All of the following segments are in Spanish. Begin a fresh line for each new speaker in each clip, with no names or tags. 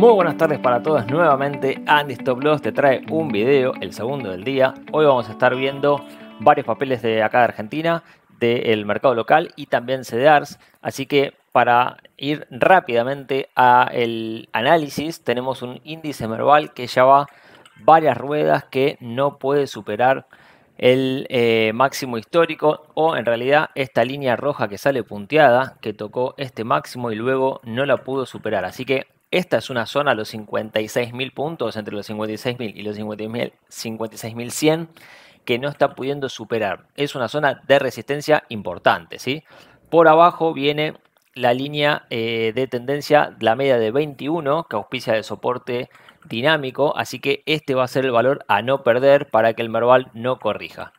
Muy buenas tardes para todos nuevamente. Andy Stop Loss te trae un video, el segundo del día. Hoy vamos a estar viendo varios papeles de acá de Argentina, del mercado local y también CDARS. Así que para ir rápidamente al análisis, tenemos un índice Merval que ya va varias ruedas que no puede superar el eh, máximo histórico o en realidad esta línea roja que sale punteada que tocó este máximo y luego no la pudo superar. Así que esta es una zona a los 56.000 puntos, entre los 56.000 y los 56.100, que no está pudiendo superar. Es una zona de resistencia importante, ¿sí? Por abajo viene la línea eh, de tendencia, la media de 21, que auspicia de soporte dinámico, así que este va a ser el valor a no perder para que el Merval no corrija.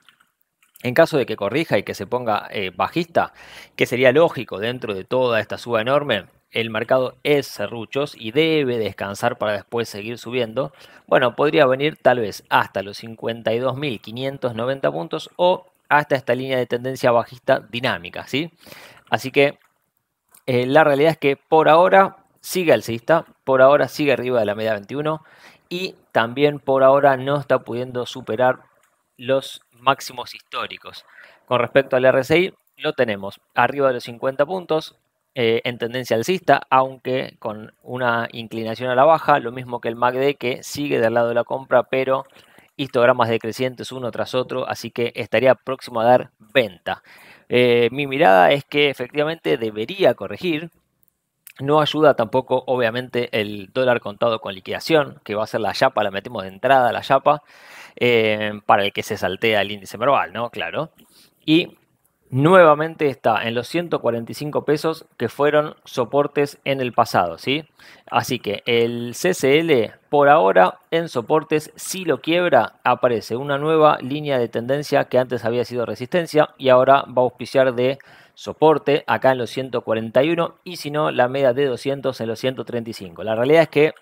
En caso de que corrija y que se ponga eh, bajista, que sería lógico dentro de toda esta suba enorme, el mercado es cerruchos y debe descansar para después seguir subiendo, bueno, podría venir tal vez hasta los 52.590 puntos o hasta esta línea de tendencia bajista dinámica, ¿sí? Así que eh, la realidad es que por ahora sigue alcista, por ahora sigue arriba de la media 21 y también por ahora no está pudiendo superar los máximos históricos. Con respecto al RSI, lo tenemos arriba de los 50 puntos, eh, en tendencia alcista, aunque con una inclinación a la baja, lo mismo que el MACD que sigue del lado de la compra, pero histogramas decrecientes uno tras otro, así que estaría próximo a dar venta. Eh, mi mirada es que efectivamente debería corregir. No ayuda tampoco, obviamente, el dólar contado con liquidación, que va a ser la yapa, la metemos de entrada, la yapa, eh, para el que se saltea el índice verbal, ¿no? Claro. Y nuevamente está en los 145 pesos que fueron soportes en el pasado, ¿sí? Así que el CCL por ahora en soportes, si lo quiebra, aparece una nueva línea de tendencia que antes había sido resistencia y ahora va a auspiciar de soporte acá en los 141 y si no, la media de 200 en los 135. La realidad es que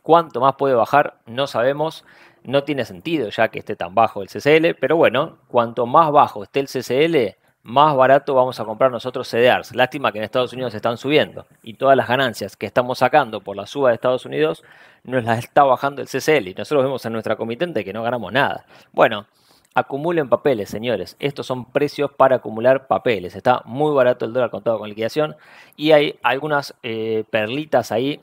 cuánto más puede bajar, no sabemos. No tiene sentido ya que esté tan bajo el CCL, pero bueno, cuanto más bajo esté el CCL, más barato vamos a comprar nosotros CDRs. Lástima que en Estados Unidos están subiendo y todas las ganancias que estamos sacando por la suba de Estados Unidos nos las está bajando el CCL y nosotros vemos en nuestra comitente que no ganamos nada. Bueno, acumulen papeles, señores. Estos son precios para acumular papeles. Está muy barato el dólar contado con liquidación y hay algunas eh, perlitas ahí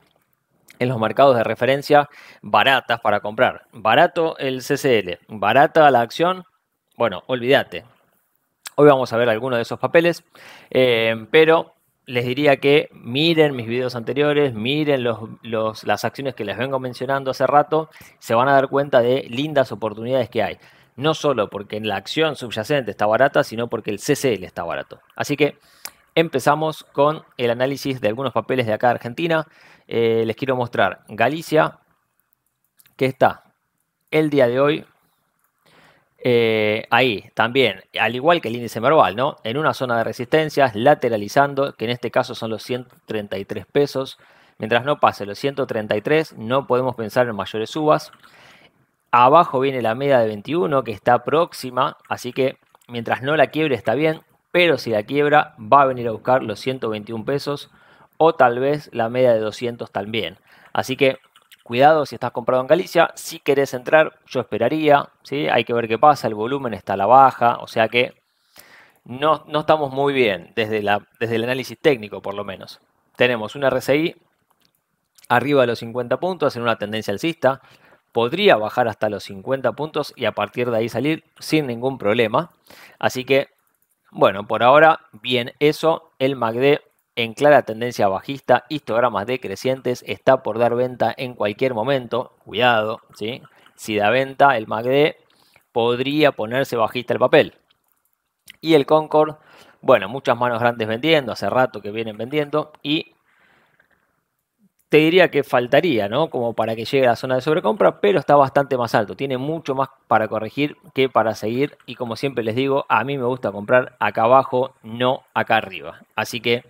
en los mercados de referencia baratas para comprar. Barato el CCL, barata la acción. Bueno, olvídate, Hoy vamos a ver algunos de esos papeles, eh, pero les diría que miren mis videos anteriores, miren las acciones que les vengo mencionando hace rato, se van a dar cuenta de lindas oportunidades que hay. No solo porque la acción subyacente está barata, sino porque el CCL está barato. Así que empezamos con el análisis de algunos papeles de acá de Argentina. Eh, les quiero mostrar Galicia, que está el día de hoy eh, ahí, también, al igual que el índice verbal ¿no? En una zona de resistencias, lateralizando, que en este caso son los 133 pesos. Mientras no pase los 133, no podemos pensar en mayores subas. Abajo viene la media de 21, que está próxima, así que mientras no la quiebre está bien, pero si la quiebra va a venir a buscar los 121 pesos o tal vez la media de 200 también. Así que Cuidado si estás comprado en Galicia, si querés entrar, yo esperaría, ¿sí? hay que ver qué pasa, el volumen está a la baja, o sea que no, no estamos muy bien desde, la, desde el análisis técnico por lo menos. Tenemos una RSI arriba de los 50 puntos en una tendencia alcista, podría bajar hasta los 50 puntos y a partir de ahí salir sin ningún problema. Así que, bueno, por ahora, bien eso. El MACD en clara tendencia bajista, histogramas decrecientes, está por dar venta en cualquier momento. Cuidado, Si da venta, el MACD podría ponerse bajista el papel. Y el Concord, bueno, muchas manos grandes vendiendo, hace rato que vienen vendiendo y te diría que faltaría, ¿no? Como para que llegue a la zona de sobrecompra, pero está bastante más alto. Tiene mucho más para corregir que para seguir. Y como siempre les digo, a mí me gusta comprar acá abajo, no acá arriba. Así que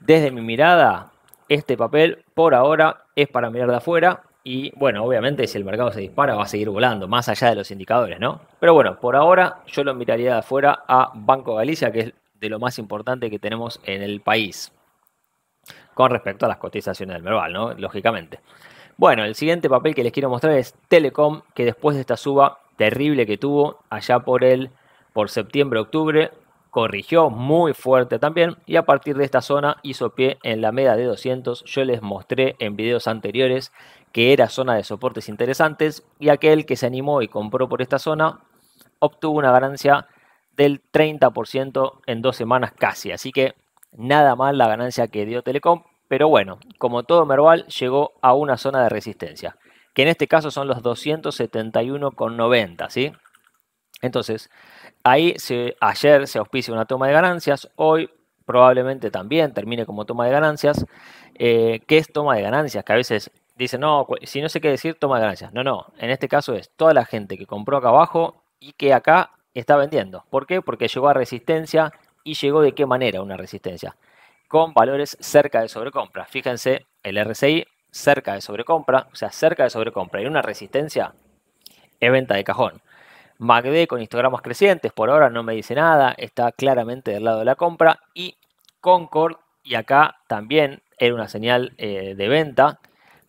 desde mi mirada, este papel por ahora es para mirar de afuera y bueno, obviamente si el mercado se dispara va a seguir volando, más allá de los indicadores, ¿no? Pero bueno, por ahora yo lo miraría de afuera a Banco Galicia, que es de lo más importante que tenemos en el país con respecto a las cotizaciones del Merval, ¿no? Lógicamente. Bueno, el siguiente papel que les quiero mostrar es Telecom, que después de esta suba terrible que tuvo allá por el por septiembre, octubre, corrigió muy fuerte también y a partir de esta zona hizo pie en la media de 200. Yo les mostré en videos anteriores que era zona de soportes interesantes y aquel que se animó y compró por esta zona obtuvo una ganancia del 30% en dos semanas casi. Así que nada mal la ganancia que dio Telecom, pero bueno, como todo Merval llegó a una zona de resistencia, que en este caso son los 271,90, ¿sí? Entonces, ahí ayer se auspicia una toma de ganancias, hoy probablemente también termine como toma de ganancias. Eh, ¿Qué es toma de ganancias? Que a veces dicen, no, si no sé qué decir, toma de ganancias. No, no, en este caso es toda la gente que compró acá abajo y que acá está vendiendo. ¿Por qué? Porque llegó a resistencia y llegó de qué manera una resistencia. Con valores cerca de sobrecompra. Fíjense, el RSI cerca de sobrecompra, o sea, cerca de sobrecompra y una resistencia es venta de cajón. MACD con histogramas crecientes, por ahora no me dice nada, está claramente del lado de la compra. Y Concord, y acá también era una señal eh, de venta.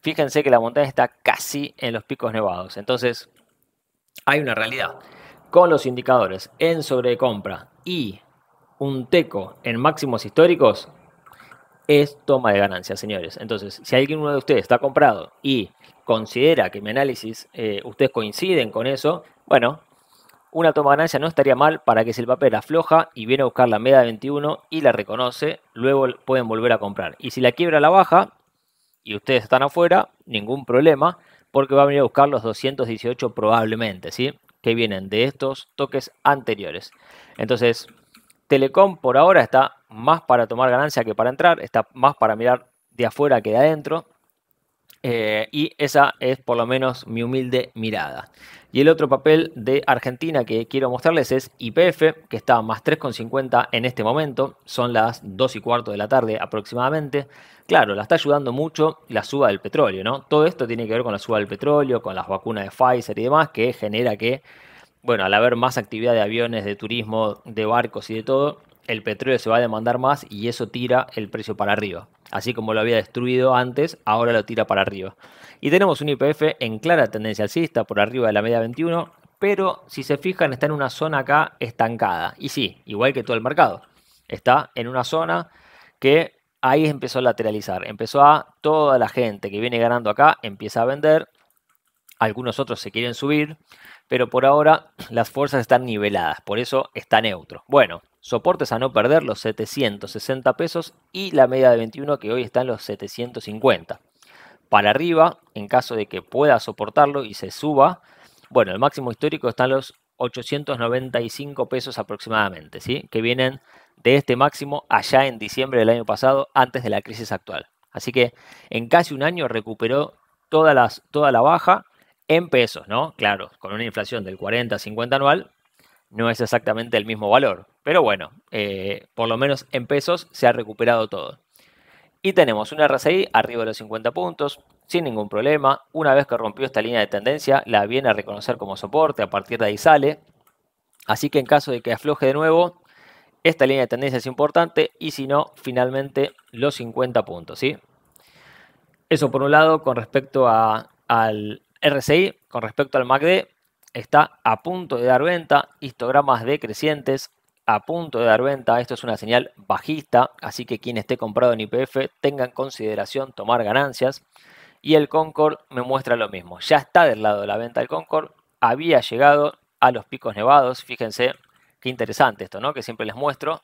Fíjense que la montaña está casi en los picos nevados. Entonces, hay una realidad. Con los indicadores en sobrecompra y un teco en máximos históricos, es toma de ganancias, señores. Entonces, si alguien uno de ustedes está comprado y considera que mi análisis, eh, ustedes coinciden con eso, bueno, una toma ganancia no estaría mal para que si el papel afloja y viene a buscar la media de 21 y la reconoce, luego pueden volver a comprar. Y si la quiebra la baja y ustedes están afuera, ningún problema, porque va a venir a buscar los 218 probablemente, ¿sí? Que vienen de estos toques anteriores. Entonces, Telecom por ahora está más para tomar ganancia que para entrar, está más para mirar de afuera que de adentro. Eh, y esa es por lo menos mi humilde mirada. Y el otro papel de Argentina que quiero mostrarles es IPF, que está a más 3,50 en este momento. Son las 2 y cuarto de la tarde aproximadamente. Claro, la está ayudando mucho la suba del petróleo, ¿no? Todo esto tiene que ver con la suba del petróleo, con las vacunas de Pfizer y demás, que genera que, bueno, al haber más actividad de aviones, de turismo, de barcos y de todo, el petróleo se va a demandar más y eso tira el precio para arriba. Así como lo había destruido antes, ahora lo tira para arriba. Y tenemos un IPF en clara tendencia alcista por arriba de la media 21, pero si se fijan está en una zona acá estancada. Y sí, igual que todo el mercado. Está en una zona que ahí empezó a lateralizar. Empezó a toda la gente que viene ganando acá, empieza a vender. Algunos otros se quieren subir, pero por ahora las fuerzas están niveladas, por eso está neutro. Bueno, Soportes a no perder los 760 pesos y la media de 21 que hoy está en los 750. Para arriba, en caso de que pueda soportarlo y se suba, bueno, el máximo histórico está en los 895 pesos aproximadamente, ¿sí? que vienen de este máximo allá en diciembre del año pasado, antes de la crisis actual. Así que en casi un año recuperó toda la baja en pesos, ¿no? Claro, con una inflación del 40-50 anual, no es exactamente el mismo valor. Pero bueno, eh, por lo menos en pesos se ha recuperado todo. Y tenemos un RSI arriba de los 50 puntos, sin ningún problema. Una vez que rompió esta línea de tendencia, la viene a reconocer como soporte, a partir de ahí sale. Así que en caso de que afloje de nuevo, esta línea de tendencia es importante y si no, finalmente los 50 puntos, Eso por un lado con respecto al RSI, con respecto al MACD, está a punto de dar venta, histogramas decrecientes, a punto de dar venta, esto es una señal bajista, así que quien esté comprado en IPF tenga en consideración tomar ganancias. Y el Concord me muestra lo mismo, ya está del lado de la venta el Concord, había llegado a los picos nevados, fíjense qué interesante esto, ¿no? Que siempre les muestro.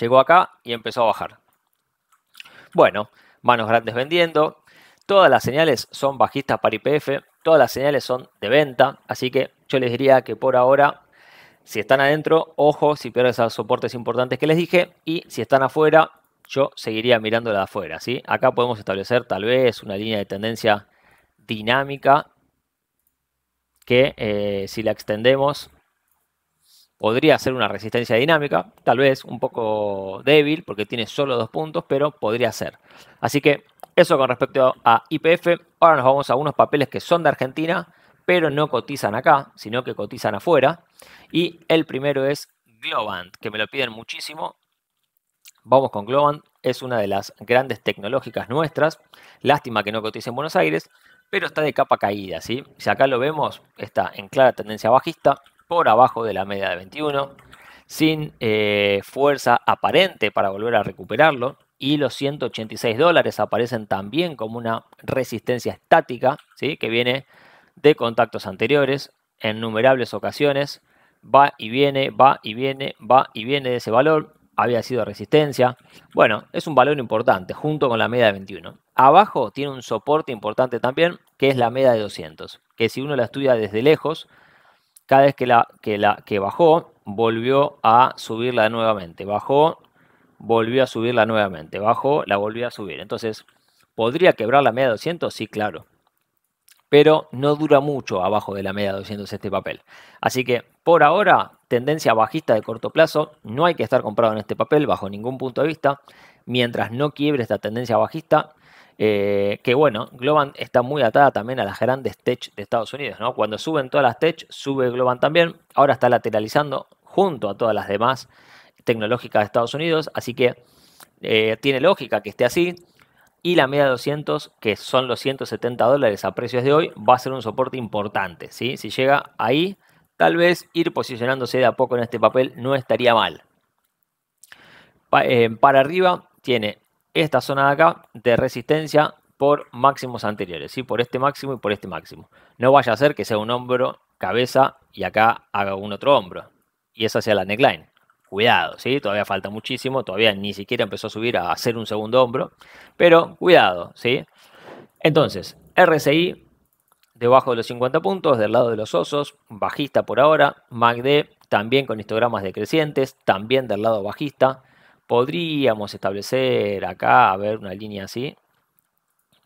Llegó acá y empezó a bajar. Bueno, manos grandes vendiendo, todas las señales son bajistas para IPF, Todas las señales son de venta, así que yo les diría que por ahora, si están adentro, ojo, si pierdes esos soportes importantes que les dije, y si están afuera, yo seguiría mirándola de afuera, ¿sí? Acá podemos establecer tal vez una línea de tendencia dinámica que eh, si la extendemos Podría ser una resistencia dinámica, tal vez un poco débil porque tiene solo dos puntos, pero podría ser. Así que eso con respecto a IPF. Ahora nos vamos a unos papeles que son de Argentina, pero no cotizan acá, sino que cotizan afuera. Y el primero es Globant, que me lo piden muchísimo. Vamos con Globant, es una de las grandes tecnológicas nuestras. Lástima que no cotice en Buenos Aires, pero está de capa caída, ¿sí? Si acá lo vemos, está en clara tendencia bajista por abajo de la media de 21, sin eh, fuerza aparente para volver a recuperarlo, y los 186 dólares aparecen también como una resistencia estática, ¿sí? que viene de contactos anteriores en numerables ocasiones, va y viene, va y viene, va y viene de ese valor, había sido resistencia. Bueno, es un valor importante junto con la media de 21. Abajo tiene un soporte importante también, que es la media de 200, que si uno la estudia desde lejos, cada vez que, la, que, la, que bajó, volvió a subirla nuevamente. Bajó, volvió a subirla nuevamente. Bajó, la volvió a subir. Entonces, ¿podría quebrar la media 200? Sí, claro. Pero no dura mucho abajo de la media 200 este papel. Así que por ahora, tendencia bajista de corto plazo. No hay que estar comprado en este papel bajo ningún punto de vista. Mientras no quiebre esta tendencia bajista, eh, que bueno, Globan está muy atada también a las grandes tech de Estados Unidos, ¿no? Cuando suben todas las tech, sube Globan también. Ahora está lateralizando junto a todas las demás tecnológicas de Estados Unidos, así que eh, tiene lógica que esté así. Y la media de 200, que son los 170 dólares a precios de hoy, va a ser un soporte importante, Si llega ahí, tal vez ir posicionándose de a poco en este papel no estaría mal. Eh, para arriba tiene esta zona de acá de resistencia por máximos anteriores, ¿sí? por este máximo y por este máximo. No vaya a ser que sea un hombro, cabeza y acá haga un otro hombro. Y esa sea la neckline. Cuidado, ¿sí? todavía falta muchísimo, todavía ni siquiera empezó a subir a hacer un segundo hombro, pero cuidado. ¿sí? Entonces, RSI debajo de los 50 puntos, del lado de los osos, bajista por ahora, MACD también con histogramas decrecientes, también del lado bajista, podríamos establecer acá, a ver, una línea así.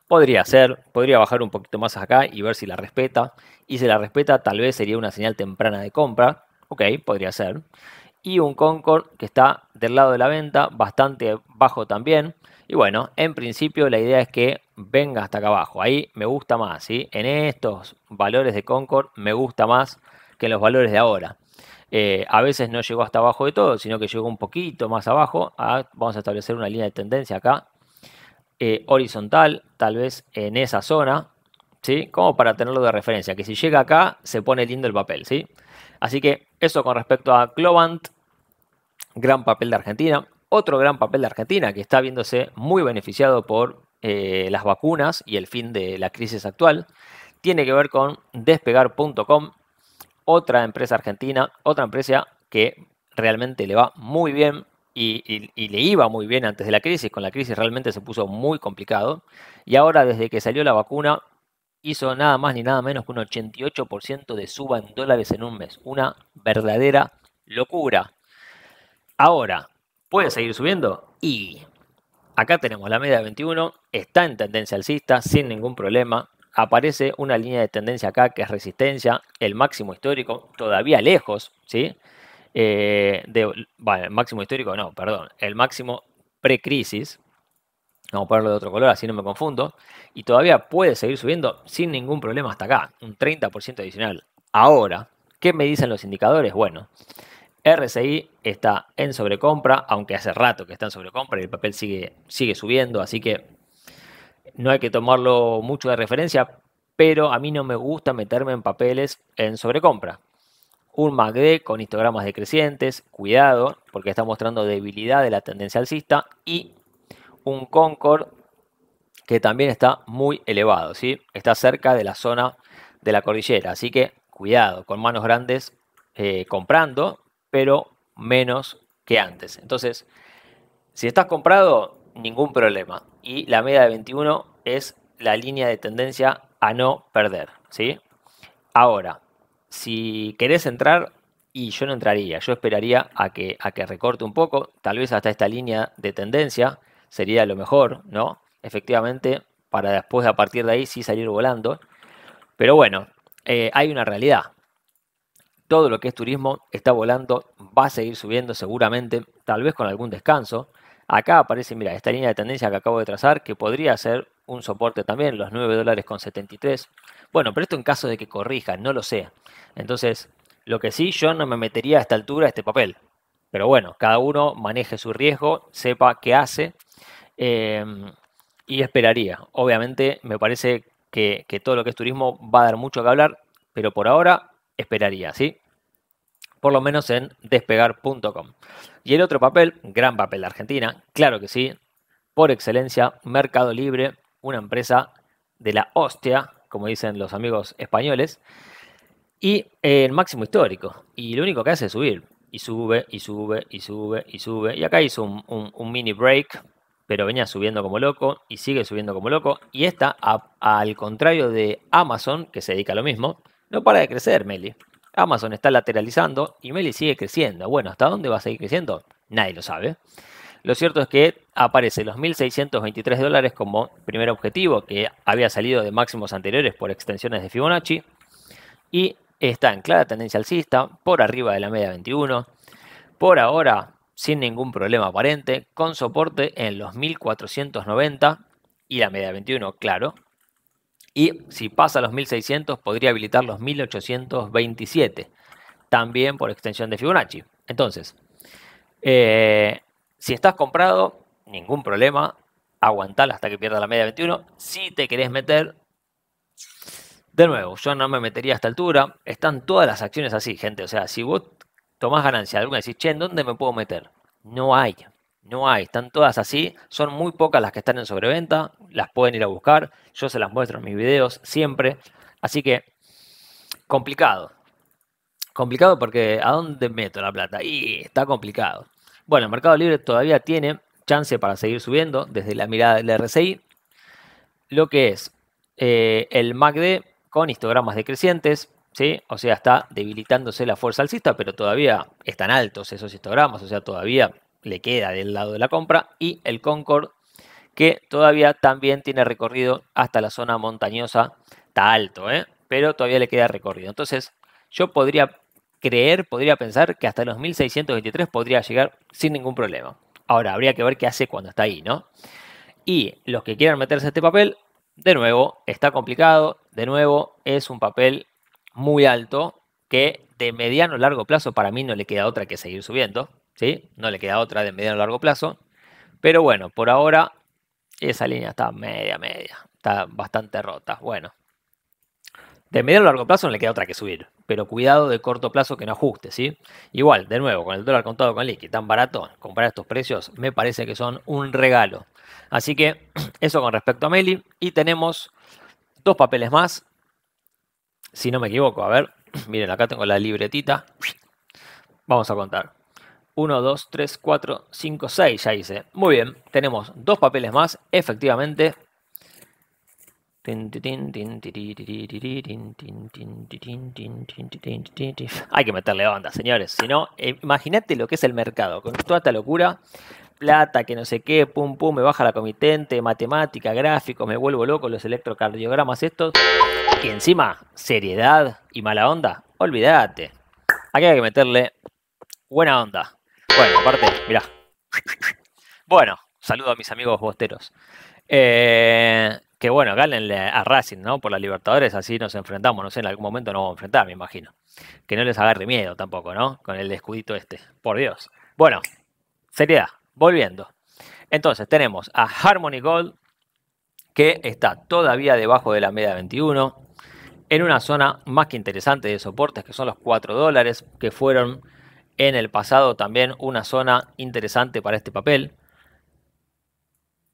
Podría ser, podría bajar un poquito más acá y ver si la respeta. Y si la respeta, tal vez sería una señal temprana de compra. Ok, podría ser. Y un Concord que está del lado de la venta, bastante bajo también. Y bueno, en principio la idea es que venga hasta acá abajo. Ahí me gusta más, ¿sí? En estos valores de Concord me gusta más que en los valores de ahora. Eh, a veces no llegó hasta abajo de todo, sino que llegó un poquito más abajo. vamos a establecer una línea de tendencia acá, eh, horizontal, tal vez en esa zona, ¿sí? Como para tenerlo de referencia, que si llega acá se pone lindo el papel, ¿sí? Así que eso con respecto a Globant, gran papel de Argentina. Otro gran papel de Argentina que está viéndose muy beneficiado por eh, las vacunas y el fin de la crisis actual, tiene que ver con despegar.com otra empresa argentina, otra empresa que realmente le va muy bien y, le iba muy bien antes de la crisis. Con la crisis realmente se puso muy complicado. Y ahora, desde que salió la vacuna, hizo nada más ni nada menos que un 88% de suba en dólares en un mes. Una verdadera locura. Ahora, ¿puede seguir subiendo? Y acá tenemos la media de 21, está en tendencia alcista sin ningún problema aparece una línea de tendencia acá que es resistencia, el máximo histórico, todavía lejos, ¿sí? Eh, el máximo histórico no, perdón, el máximo precrisis, vamos a ponerlo de otro color, así no me confundo, y todavía puede seguir subiendo sin ningún problema hasta acá, un 30% adicional. Ahora, ¿qué me dicen los indicadores? Bueno, RSI está en sobrecompra, aunque hace rato que está en sobrecompra y el papel sigue, sigue subiendo, así que no hay que tomarlo mucho de referencia, pero a mí no me gusta meterme en papeles en sobrecompra. Un MACD con histogramas decrecientes, cuidado, porque está mostrando debilidad de la tendencia alcista, y un Concord que también está muy elevado, ¿sí? está cerca de la zona de la cordillera, así que cuidado, con manos grandes eh, comprando, pero menos que antes. Entonces, si estás comprado, ningún problema. Y la media de 21 es la línea de tendencia a no perder. ¿sí? Ahora, si querés entrar, y yo no entraría, yo esperaría a que, a que recorte un poco, tal vez hasta esta línea de tendencia sería lo mejor, ¿no? Efectivamente, para después a partir de ahí sí salir volando. Pero bueno, eh, hay una realidad. Todo lo que es turismo está volando, va a seguir subiendo seguramente, tal vez con algún descanso. Acá aparece, mira, esta línea de tendencia que acabo de trazar, que podría ser un soporte también, los 9 dólares con 73. Bueno, pero esto en caso de que corrija, no lo sé. Entonces, lo que sí, yo no me metería a esta altura este papel. Pero bueno, cada uno maneje su riesgo, sepa qué hace em, y esperaría. Obviamente, me parece que, que todo lo que es turismo va a dar mucho que hablar, pero por ahora esperaría, ¿sí? por lo menos en despegar.com. Y el otro papel, gran papel de Argentina, claro que sí, por excelencia, Mercado Libre, una empresa de la hostia, como dicen los amigos españoles, y eh, el máximo histórico. Y lo único que hace es subir. Y sube, y sube, y sube, y sube. Y acá hizo un, mini break, pero venía subiendo como loco y sigue subiendo como loco. Y esta, al contrario de Amazon, que se dedica a lo mismo, no para de crecer, Meli. Amazon está lateralizando y Meli sigue creciendo. Bueno, ¿hasta dónde va a seguir creciendo? Nadie lo sabe. Lo cierto es que aparece los 1.623 dólares como primer objetivo, que había salido de máximos anteriores por extensiones de Fibonacci, y está en clara tendencia alcista, por arriba de la media 21, por ahora sin ningún problema aparente, con soporte en los 1.490 y la media 21, claro, y si pasa los 1600 podría habilitar los 1827, también por extensión de Fibonacci. Entonces, eh, si estás comprado, ningún problema, aguantar hasta que pierda la media 21. Si te querés meter, de nuevo, yo no me metería a esta altura. Están todas las acciones así, gente. O sea, si vos tomás ganancia alguna, decís, che, ¿en dónde me puedo meter? No hay, no hay, están todas así. Son muy pocas las que están en sobreventa las pueden ir a buscar, yo se las muestro en mis videos siempre, así que complicado, complicado porque ¿a dónde meto la plata? Y está complicado. Bueno, el Mercado Libre todavía tiene chance para seguir subiendo desde la mirada del RSI, lo que es eh, el MACD con histogramas decrecientes, ¿sí? o sea, está debilitándose la fuerza alcista, pero todavía están altos esos histogramas, o sea, todavía le queda del lado de la compra, y el Concord que todavía también tiene recorrido hasta la zona montañosa. Está alto, ¿eh? pero todavía le queda recorrido. Entonces, yo podría creer, podría pensar que hasta los 1623 podría llegar sin ningún problema. Ahora, habría que ver qué hace cuando está ahí, ¿no? Y los que quieran meterse a este papel, de nuevo, está complicado, de nuevo, es un papel muy alto que de mediano a largo plazo para mí no le queda otra que seguir subiendo, ¿sí? No le queda otra de mediano o largo plazo. Pero bueno, por ahora esa línea está media, media. Está bastante rota. Bueno. De medio a largo plazo no le queda otra que subir. Pero cuidado de corto plazo que no ajuste, ¿sí? Igual, de nuevo, con el dólar contado con liqui tan barato, comprar estos precios me parece que son un regalo. Así que eso con respecto a Meli. Y tenemos dos papeles más. Si no me equivoco, a ver, miren, acá tengo la libretita. Vamos a contar. 1, 2, 3, 4, 5, 6, ya hice. Muy bien, tenemos dos papeles más, efectivamente. Hay que meterle onda, señores. Si no, eh, imagínate lo que es el mercado. Con toda esta locura, plata, que no sé qué, pum, pum, me baja la comitente, matemática, gráfico, me vuelvo loco, los electrocardiogramas estos. que encima, seriedad y mala onda. Olvídate. Aquí hay que meterle buena onda. Bueno, aparte, mirá. Bueno, saludo a mis amigos bosteros. Eh, que bueno, ganen a Racing, ¿no? Por las Libertadores, así nos enfrentamos. No sé, en algún momento nos vamos a enfrentar, me imagino. Que no les agarre miedo tampoco, ¿no? Con el escudito este. Por Dios. Bueno, seriedad. Volviendo. Entonces, tenemos a Harmony Gold, que está todavía debajo de la media 21, en una zona más que interesante de soportes, que son los 4 dólares, que fueron en el pasado también una zona interesante para este papel.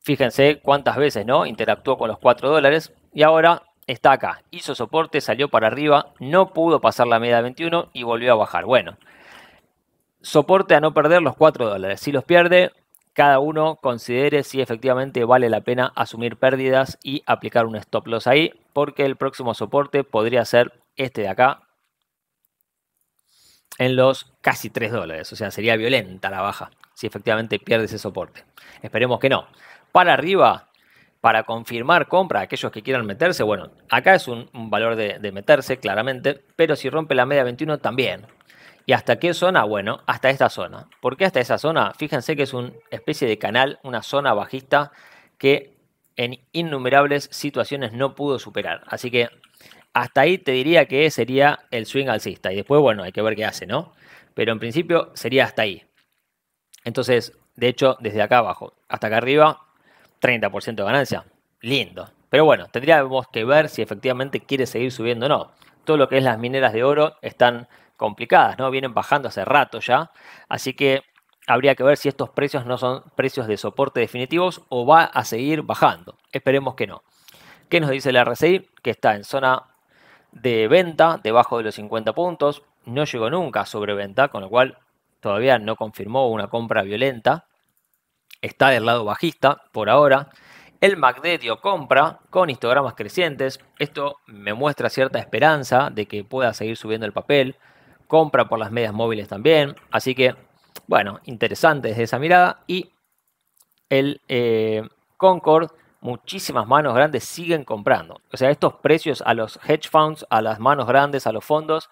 Fíjense cuántas veces ¿no? interactuó con los 4 dólares y ahora está acá. Hizo soporte, salió para arriba, no pudo pasar la media 21 y volvió a bajar. Bueno, soporte a no perder los 4 dólares. Si los pierde, cada uno considere si efectivamente vale la pena asumir pérdidas y aplicar un stop loss ahí, porque el próximo soporte podría ser este de acá, en los casi 3 dólares. O sea, sería violenta la baja si efectivamente pierde ese soporte. Esperemos que no. Para arriba, para confirmar compra, aquellos que quieran meterse, bueno, acá es un, valor de, de, meterse claramente, pero si rompe la media 21 también. ¿Y hasta qué zona? Bueno, hasta esta zona. ¿Por qué hasta esa zona? Fíjense que es una especie de canal, una zona bajista que en innumerables situaciones no pudo superar. Así que hasta ahí te diría que sería el swing alcista. Y después, bueno, hay que ver qué hace, ¿no? Pero en principio sería hasta ahí. Entonces, de hecho, desde acá abajo hasta acá arriba, 30% de ganancia. Lindo. Pero bueno, tendríamos que ver si efectivamente quiere seguir subiendo o no. Todo lo que es las mineras de oro están complicadas, ¿no? Vienen bajando hace rato ya. Así que habría que ver si estos precios no son precios de soporte definitivos o va a seguir bajando. Esperemos que no. ¿Qué nos dice la RSI? Que está en zona de venta debajo de los 50 puntos. No llegó nunca a sobreventa, con lo cual todavía no confirmó una compra violenta. Está del lado bajista por ahora. El Magnetio compra con histogramas crecientes. Esto me muestra cierta esperanza de que pueda seguir subiendo el papel. Compra por las medias móviles también. Así que, bueno, interesante desde esa mirada. Y el eh, Concord muchísimas manos grandes siguen comprando. O sea, estos precios a los hedge funds, a las manos grandes, a los fondos,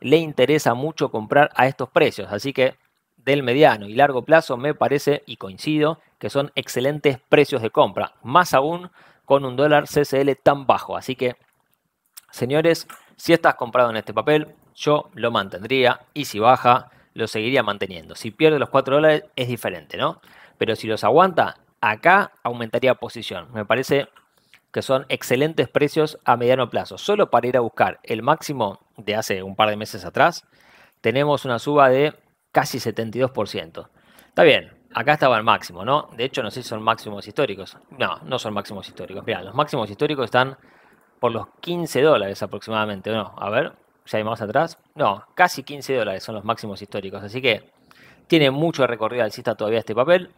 le interesa mucho comprar a estos precios. Así que del mediano y largo plazo me parece, y coincido, que son excelentes precios de compra. Más aún con un dólar CCL tan bajo. Así que, señores, si estás comprado en este papel, yo lo mantendría y si baja, lo seguiría manteniendo. Si pierde los 4 dólares es diferente, ¿no? Pero si los aguanta, acá aumentaría posición. Me parece que son excelentes precios a mediano plazo. Solo para ir a buscar el máximo de hace un par de meses atrás, tenemos una suba de casi 72%. Está bien, acá estaba el máximo, ¿no? De hecho, no sé si son máximos históricos. No, no son máximos históricos. Mirá, los máximos históricos están por los 15 dólares aproximadamente, ¿no? A ver, ya hay más atrás. No, casi 15 dólares son los máximos históricos. Así que tiene mucho recorrido alcista todavía este papel.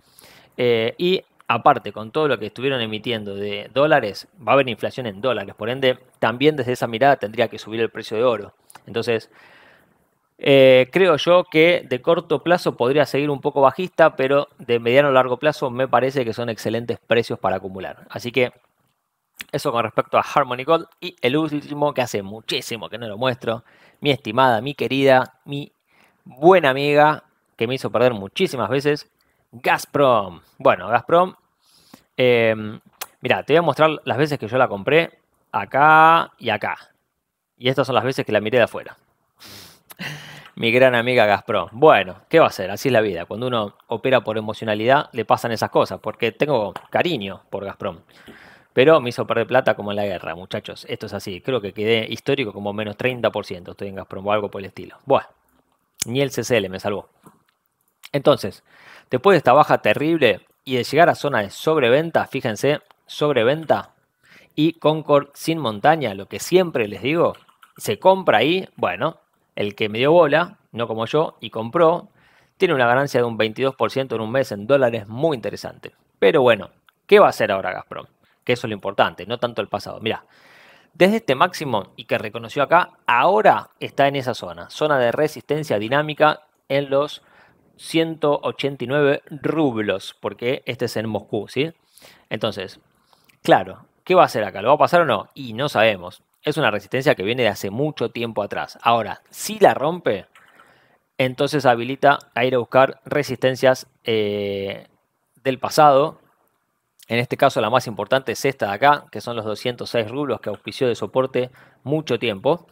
Eh, y aparte, con todo lo que estuvieron emitiendo de dólares, va a haber inflación en dólares. Por ende, también desde esa mirada tendría que subir el precio de oro. Entonces, eh, creo yo que de corto plazo podría seguir un poco bajista, pero de mediano a largo plazo me parece que son excelentes precios para acumular. Así que eso con respecto a Harmony Gold. Y el último, que hace muchísimo que no lo muestro, mi estimada, mi querida, mi buena amiga, que me hizo perder muchísimas veces, Gazprom. Bueno, Gazprom, eh, mira, te voy a mostrar las veces que yo la compré acá y acá. Y estas son las veces que la miré de afuera. Mi gran amiga Gazprom. Bueno, ¿qué va a hacer? Así es la vida. Cuando uno opera por emocionalidad, le pasan esas cosas, porque tengo cariño por Gazprom. Pero me hizo perder plata como en la guerra, muchachos. Esto es así. Creo que quedé histórico como menos 30%. Estoy en Gazprom o algo por el estilo. Bueno, ni el CCL me salvó. Entonces, después de esta baja terrible y de llegar a zona de sobreventa, fíjense, sobreventa y Concord sin montaña, lo que siempre les digo, se compra ahí, bueno, el que me dio bola, no como yo, y compró, tiene una ganancia de un 22% en un mes en dólares muy interesante. Pero bueno, ¿qué va a hacer ahora Gazprom? Que eso es lo importante, no tanto el pasado. Mira, desde este máximo y que reconoció acá, ahora está en esa zona, zona de resistencia dinámica en los 189 rublos, porque este es en Moscú, ¿sí? Entonces, claro, ¿qué va a hacer acá? ¿Lo va a pasar o no? Y no sabemos. Es una resistencia que viene de hace mucho tiempo atrás. Ahora, si la rompe, entonces habilita a ir a buscar resistencias eh, del pasado. En este caso, la más importante es esta de acá, que son los 206 rublos que auspició de soporte mucho tiempo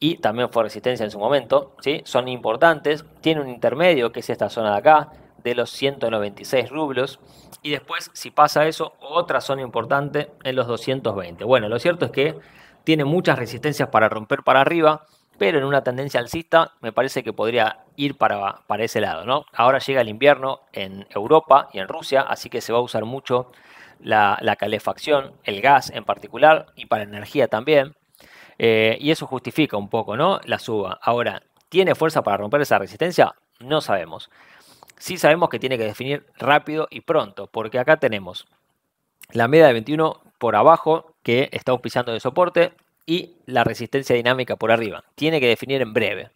y también fue resistencia en su momento, ¿sí? son importantes, tiene un intermedio que es esta zona de acá, de los 196 rublos, y después si pasa eso, otra zona importante en los 220. Bueno, lo cierto es que tiene muchas resistencias para romper para arriba, pero en una tendencia alcista me parece que podría ir para, para ese lado. ¿no? Ahora llega el invierno en Europa y en Rusia, así que se va a usar mucho la, la calefacción, el gas en particular, y para energía también. Eh, y eso justifica un poco, ¿no? La suba. Ahora, ¿tiene fuerza para romper esa resistencia? No sabemos. Sí sabemos que tiene que definir rápido y pronto, porque acá tenemos la media de 21 por abajo que está auspiciando de soporte y la resistencia dinámica por arriba. Tiene que definir en breve.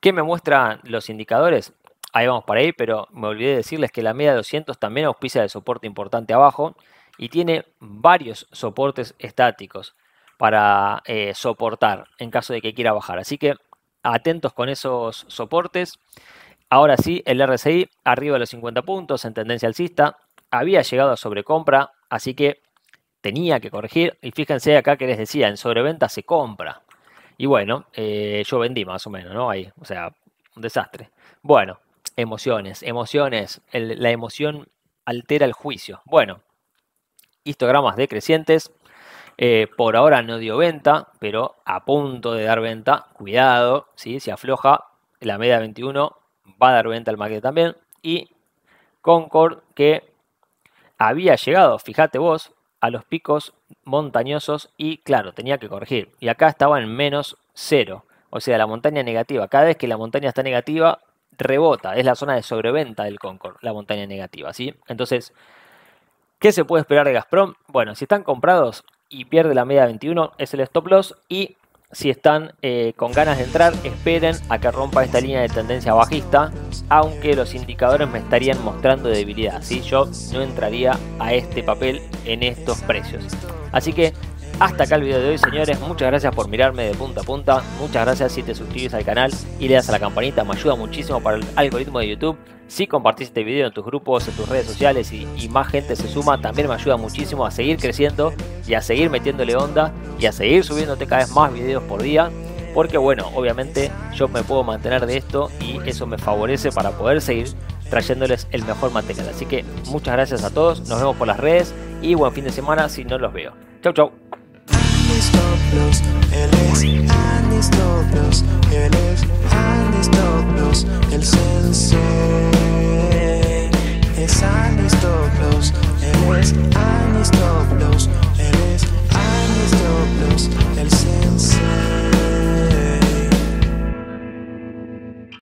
¿Qué me muestran los indicadores? Ahí vamos para ahí, pero me olvidé decirles que la media de 200 también auspicia de soporte importante abajo y tiene varios soportes estáticos para eh, soportar en caso de que quiera bajar. Así que atentos con esos soportes. Ahora sí, el RSI arriba de los 50 puntos en tendencia alcista. Había llegado a sobrecompra, así que tenía que corregir. Y fíjense acá que les decía, en sobreventa se compra. Y bueno, eh, yo vendí más o menos, ¿no? Ahí, o sea, un desastre. Bueno, emociones, emociones. la emoción altera el juicio. Bueno, histogramas decrecientes. Eh, por ahora no dio venta, pero a punto de dar venta, cuidado, si afloja la media 21 va a dar venta al market también. Y Concord que había llegado, fíjate vos, a los picos montañosos y claro, tenía que corregir. Y acá estaba en menos cero, o sea, la montaña negativa. Cada vez que la montaña está negativa, rebota. Es la zona de sobreventa del Concord, la montaña negativa, ¿sí? Entonces, ¿qué se puede esperar de Gazprom? Bueno, si están comprados, y pierde la media 21 es el stop loss y si están eh, con ganas de entrar, esperen a que rompa esta línea de tendencia bajista, aunque los indicadores me estarían mostrando debilidad. si Yo no entraría a este papel en estos precios. Así que hasta acá el video de hoy, señores. Muchas gracias por mirarme de punta a punta. Muchas gracias si te suscribes al canal y le das a la campanita. Me ayuda muchísimo para el algoritmo de YouTube. Si compartís este video en tus grupos, en tus redes sociales y, más gente se suma, también me ayuda muchísimo a seguir creciendo y a seguir metiéndole onda y a seguir subiéndote cada vez más videos por día. Porque bueno, obviamente yo me puedo mantener de esto y eso me favorece para poder seguir trayéndoles el mejor material. Así que muchas gracias a todos, nos vemos por las redes y buen fin de semana si no los veo. Chau chau él es Aristóteles, él es Aristóteles, el sensei. Es Aristóteles, él es Aristóteles, él es Aristóteles, el sensei.